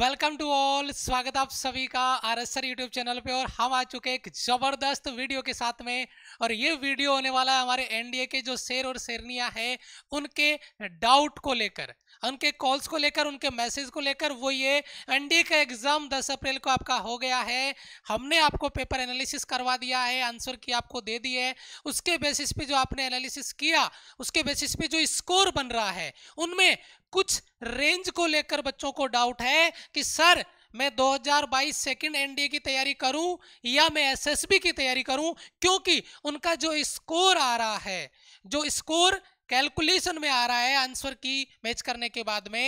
welcome to all स्वागत आप सभी का R S sir YouTube channel पे और हम आ चुके एक ज़बरदस्त वीडियो के साथ में और ये वीडियो होने वाला है हमारे एनडीए के जो शेर और शेरनिया है उनके डाउट को लेकर उनके कॉल्स को लेकर उनके मैसेज को लेकर वो ये एनडीए का एग्ज़ाम 10 अप्रैल को आपका हो गया है हमने आपको पेपर एनालिसिस करवा दिया है आंसर की आपको दे दी है उसके बेसिस पे जो आपने एनालिसिस किया उसके बेसिस पे जो स्कोर बन रहा है उनमें कुछ रेंज को लेकर बच्चों को डाउट है कि सर मैं 2022 सेकेंड एनडीए की तैयारी करूं या मैं एसएसबी की तैयारी करूं क्योंकि उनका जो स्कोर आ रहा है जो स्कोर कैलकुलेशन में आ रहा है आंसर की मैच करने के बाद में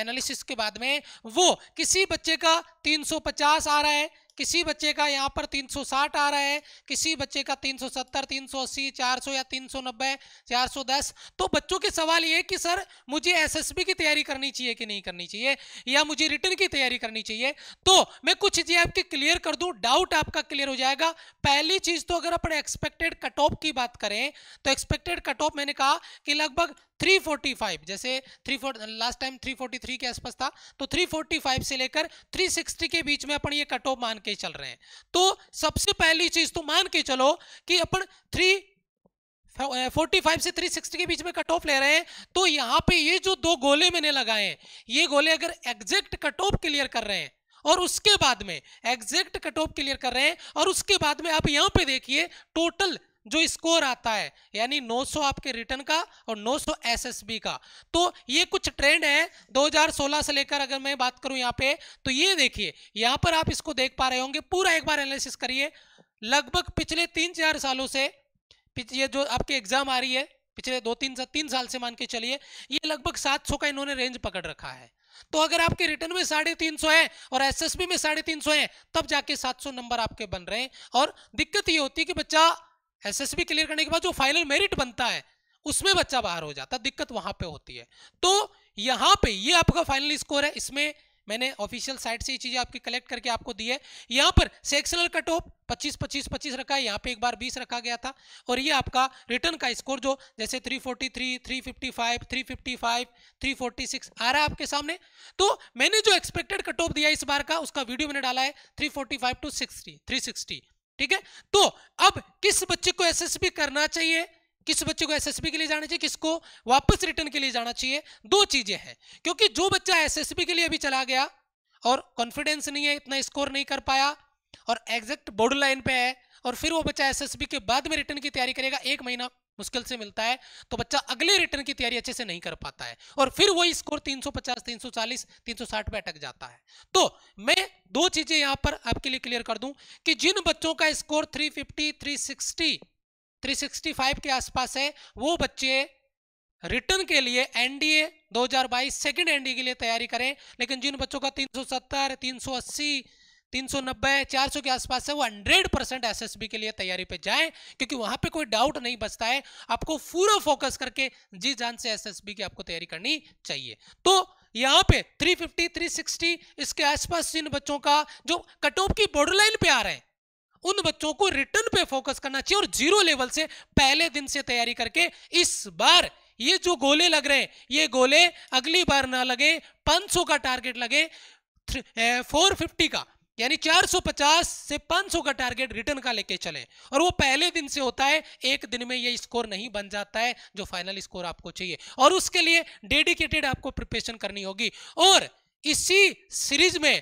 एनालिसिस के बाद में वो किसी बच्चे का 350 आ रहा है किसी बच्चे का यहाँ पर 360 आ रहा है किसी बच्चे का 370, 380, 400 या 390, 410 तो बच्चों के सवाल ये कि सर मुझे एसएसबी की तैयारी करनी चाहिए कि नहीं करनी चाहिए या मुझे रिटर्न की तैयारी करनी चाहिए तो मैं कुछ चीज़ें आपके क्लियर कर दू डाउट आपका क्लियर हो जाएगा पहली चीज़ तो अगर अपने एक्सपेक्टेड कट ऑफ की बात करें तो एक्सपेक्टेड कट ऑफ मैंने कहा कि लगभग 345 जैसे थ्री लास्ट टाइम 343 के आसपास था तो 345 से लेकर 360 के बीच में अपन ये कट ऑफ मान के चल रहे हैं तो सबसे पहली चीज तो मान के चलो कि अपन थ्री 45 eh, से 360 के बीच में कट ऑफ ले रहे हैं तो यहाँ पे ये जो दो गोले मैंने लगाए हैं ये गोले अगर एग्जैक्ट कट ऑफ क्लियर कर रहे हैं और उसके बाद में एग्जैक्ट कट ऑफ क्लियर कर रहे हैं और उसके बाद में आप यहाँ पे देखिए टोटल जो स्कोर आता है यानी 900 आपके रिटर्न का और 900 एसएसबी का तो ये कुछ ट्रेंड है 2016 से लेकर अगर मैं बात करूं यहाँ पे तो ये देखिए यहाँ पर आप इसको देख पा रहे होंगे पूरा एक बार एनालिसिस करिए लगभग पिछले तीन चार सालों से ये जो आपके एग्जाम आ रही है पिछले दो तीन सा, तीन साल से मान के चलिए ये लगभग सात का इन्होंने रेंज पकड़ रखा है तो अगर आपके रिटर्न में साढ़े तीन सौ है और एसएसबी में साढ़े तीन सौ है तब जाके सात सौ नंबर आपके बन रहे हैं और दिक्कत ये होती है कि बच्चा एसएसबी क्लियर करने के बाद जो फाइनल मेरिट बनता है उसमें बच्चा बाहर हो जाता दिक्कत वहां पे होती है तो यहाँ पे ये आपका फाइनल स्कोर है इसमें मैंने ऑफिशियल साइट से ये चीजें आपकी कलेक्ट करके आपको दी है यहाँ पर सेक्शनल कट ऑफ पच्चीस पच्चीस पच्चीस रखा है यहाँ पे एक बार 20 रखा गया था और ये आपका रिटर्न का स्कोर जो जैसे 343 355 355 346 आ रहा है आपके सामने तो मैंने जो एक्सपेक्टेड कट ऑफ दिया इस बार का उसका वीडियो मैंने डाला है फाइव टू थ्री सिक्सटी ठीक है तो अब किस बच्चे को एसएसबी करना चाहिए किस बच्चे को एसएसबी के लिए जाना चाहिए किसको वापस रिटर्न के लिए जाना चाहिए दो चीजें हैं क्योंकि जो बच्चा एसएसबी के लिए अभी चला गया और कॉन्फिडेंस नहीं है इतना स्कोर नहीं कर पाया और एग्जैक्ट बॉर्डर लाइन पे है और फिर वो बच्चा एसएसबी के बाद में रिटर्न की तैयारी करेगा एक महीना मुश्किल से मिलता है तो बच्चा अगले रिटर्न की तैयारी अच्छे से नहीं कर पाता है और फिर वही स्कोर 350, 340, 360 पे अटक जाता है तो मैं दो चीजें यहां पर आपके लिए क्लियर कर दूं कि जिन बच्चों का स्कोर 350, 360, 365 के आसपास है वो बच्चे रिटर्न के लिए एनडीए 2022 हजार बाईस सेकेंड एनडीए के लिए तैयारी करें लेकिन जिन बच्चों का तीन सौ तीन सौ नब्बे चार सौ के आसपास है वो हंड्रेड परसेंट एस के लिए तैयारी पे जाए क्योंकि वहां पे कोई डाउट नहीं बचता है आपको पूरा फोकस करके जी जान से एस की आपको तैयारी करनी चाहिए तो यहाँ पे 350, 360 इसके आसपास जिन बच्चों का जो कट ऑफ की बॉर्डर लाइन पे आ रहे हैं उन बच्चों को रिटर्न पे फोकस करना चाहिए और जीरो लेवल से पहले दिन से तैयारी करके इस बार ये जो गोले लग रहे हैं ये गोले अगली बार ना लगे 500 का टारगेट लगे 450 का यानी 450 से 500 का टारगेट रिटर्न का लेके चले और वो पहले दिन से होता है एक दिन में ये स्कोर नहीं बन जाता है जो फाइनल स्कोर आपको चाहिए और उसके लिए डेडिकेटेड आपको प्रिपरेशन करनी होगी और इसी सीरीज में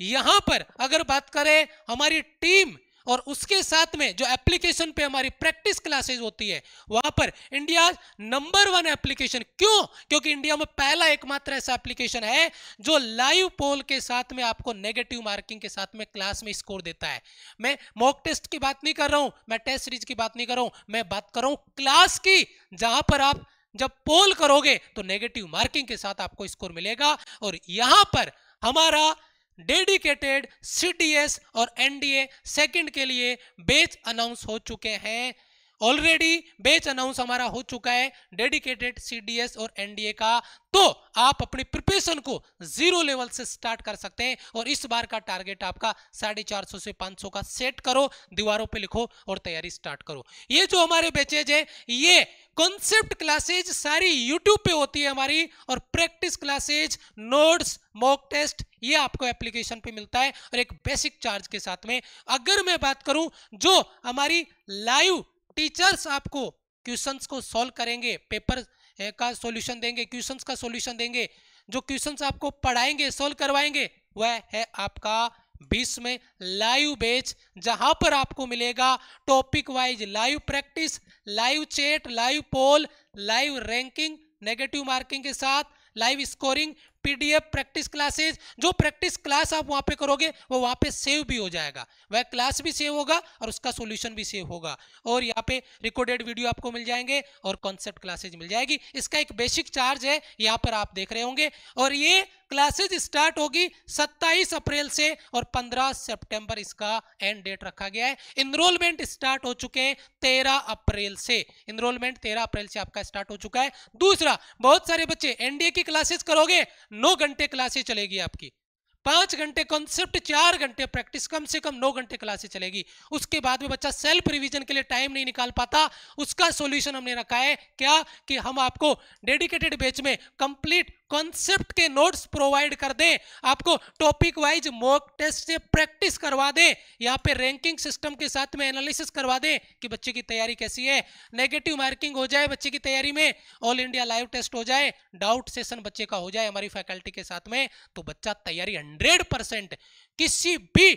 यहां पर अगर बात करें हमारी टीम और उसके साथ में जो एप्लीकेशन पे हमारी प्रैक्टिस क्लासेस होती है वहां पर इंडिया नंबर वन एप्लीकेशन क्यों क्योंकि इंडिया में पहला एकमात्र ऐसा एप्लीकेशन है जो लाइव पोल के साथ में आपको नेगेटिव मार्किंग के साथ में क्लास में स्कोर देता है मैं मॉक टेस्ट की बात नहीं कर रहा हूं मैं टेस्ट सीरीज की बात नहीं कर रहा हूं मैं बात कर रहा हूं क्लास की जहां पर आप जब पोल करोगे तो नेगेटिव मार्किंग के साथ आपको स्कोर मिलेगा और यहां पर हमारा डेडिकेटेड सीडीएस और एनडीए सेकंड के लिए बेच अनाउंस हो चुके हैं ऑलरेडी बेच अनाउंस हमारा हो चुका है डेडिकेटेड सीडीएस और एनडीए का तो आप अपनी प्रिपरेशन को जीरो लेवल से स्टार्ट कर सकते हैं और इस बार का टारगेट आपका साढ़े चार सौ से पांच सौ का सेट करो दीवारों पे लिखो और तैयारी स्टार्ट करो ये जो हमारे बेचेज है ये कॉन्सेप्ट क्लासेज सारी यूट्यूब पे होती है हमारी और practice classes notes mock test ये आपको एप्लीकेशन पे मिलता है और एक बेसिक चार्ज के साथ में अगर मैं बात करूं जो हमारी लाइव टीचर्स आपको क्वेश्चंस को सॉल्व करेंगे पेपर का सॉल्यूशन देंगे क्वेश्चंस का सॉल्यूशन देंगे जो क्वेश्चंस आपको पढ़ाएंगे सॉल्व करवाएंगे वह है आपका बीस में लाइव बेच जहां पर आपको मिलेगा topic wise live practice live chat live poll live ranking negative marking के साथ live scoring PDF practice classes जो प्रैक्टिस क्लास आप वहां पे करोगे वो वहां पे सेव भी हो जाएगा वह क्लास भी सेव होगा और उसका सॉल्यूशन भी सेव होगा और यहाँ पे रिकॉर्डेड वीडियो आपको मिल जाएंगे और कॉन्सेप्ट क्लासेज मिल जाएगी इसका एक बेसिक चार्ज है यहाँ पर आप देख रहे होंगे और ये क्लासेज स्टार्ट होगी 27 अप्रैल से और 15 सितंबर इसका एंड डेट रखा गया है इनरोलमेंट स्टार्ट हो चुके हैं 13 अप्रैल से इनरोलमेंट 13 अप्रैल से आपका स्टार्ट हो चुका है दूसरा बहुत सारे बच्चे एनडीए की क्लासेस करोगे नौ घंटे क्लासेस चलेगी आपकी पांच घंटे कॉन्सेप्ट चार घंटे प्रैक्टिस कम से कम नौ घंटे क्लासेस चलेगी उसके बाद में बच्चा सेल्फ रिवीजन के लिए टाइम नहीं निकाल पाता उसका सॉल्यूशन हमने रखा है क्या कि हम आपको डेडिकेटेड बेच में कंप्लीट कॉन्सेप्ट के नोट्स प्रोवाइड कर दें आपको टॉपिक वाइज मॉक टेस्ट से प्रैक्टिस करवा दें यहाँ पे रैंकिंग सिस्टम के साथ में एनालिसिस करवा दें कि बच्चे की तैयारी कैसी है नेगेटिव मार्किंग हो जाए बच्चे की तैयारी में ऑल इंडिया लाइव टेस्ट हो जाए डाउट सेशन बच्चे का हो जाए हमारी फैकल्टी के साथ में तो बच्चा तैयारी हंड्रेड किसी भी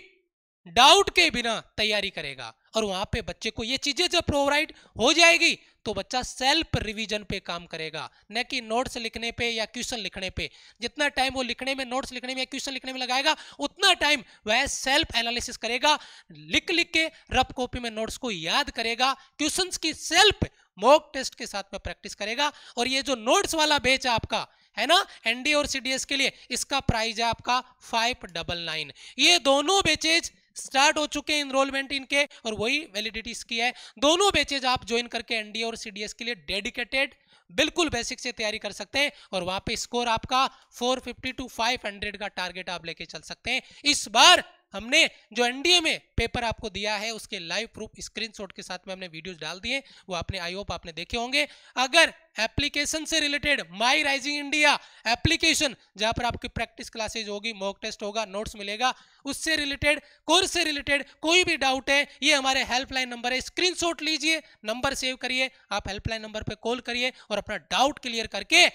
डाउट के बिना तैयारी करेगा और वहां पे बच्चे को ये चीजें जब प्रोवाइड हो जाएगी तो बच्चा सेल्फ रिवीजन पे काम करेगा न कि नोट्स लिखने पे या क्वेश्चन लिखने पे जितना टाइम वो लिखने में नोट्स लिखने में या क्वेश्चन लिखने में लगाएगा उतना टाइम वह सेल्फ एनालिसिस करेगा लिख लिख के रफ कॉपी में नोट्स को याद करेगा क्वेश्चन की सेल्फ मॉक टेस्ट के साथ में प्रैक्टिस करेगा और ये जो नोट्स वाला बेच है आपका है ना एनडी और सीडीएस के लिए इसका प्राइस है आपका फाइव डबल नाइन ये दोनों बेचेज स्टार्ट हो चुके हैं इनरोलमेंट इनके और वही वैलिडिटी इसकी है दोनों बैचेज आप ज्वाइन करके एनडीए और सीडीएस के लिए डेडिकेटेड बिल्कुल बेसिक से तैयारी कर सकते हैं और वहां पे स्कोर आपका 450 टू 500 का टारगेट आप लेके चल सकते हैं इस बार हमने जो एनडीए में पेपर आपको दिया है उसके लाइव प्रूफ स्क्रीनशॉट के साथ में हमने वीडियोस डाल दिए वो आपने आई होप आपने देखे होंगे अगर एप्लीकेशन से related my rising India application जहां पर आपकी प्रैक्टिस क्लासेज होगी मॉक टेस्ट होगा नोट्स मिलेगा उससे रिलेटेड कोर्स से रिलेटेड कोई भी डाउट है ये हमारे हेल्पलाइन नंबर है स्क्रीन लीजिए नंबर सेव करिए आप हेल्पलाइन नंबर पर कॉल करिए और अपना डाउट क्लियर करके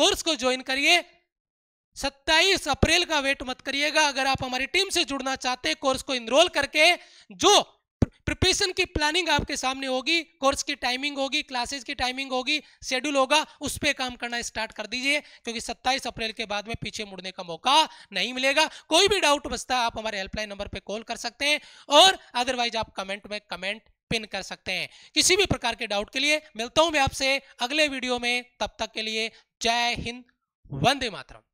कोर्स को ज्वाइन करिए सत्ताईस अप्रैल का वेट मत करिएगा अगर आप हमारी टीम से जुड़ना चाहते हैं कोर्स को इनरोल करके जो प्रिपरेशन की प्लानिंग आपके सामने होगी कोर्स की टाइमिंग होगी क्लासेस की टाइमिंग होगी शेड्यूल होगा उस पर काम करना स्टार्ट कर दीजिए क्योंकि 27 अप्रैल के बाद में पीछे मुड़ने का मौका नहीं मिलेगा कोई भी डाउट बचता है आप हमारे हेल्पलाइन नंबर पर कॉल कर सकते हैं और अदरवाइज आप कमेंट में कमेंट पिन कर सकते हैं किसी भी प्रकार के डाउट के लिए मिलता हूं मैं आपसे अगले वीडियो में तब तक के लिए जय हिंद वंदे मातरम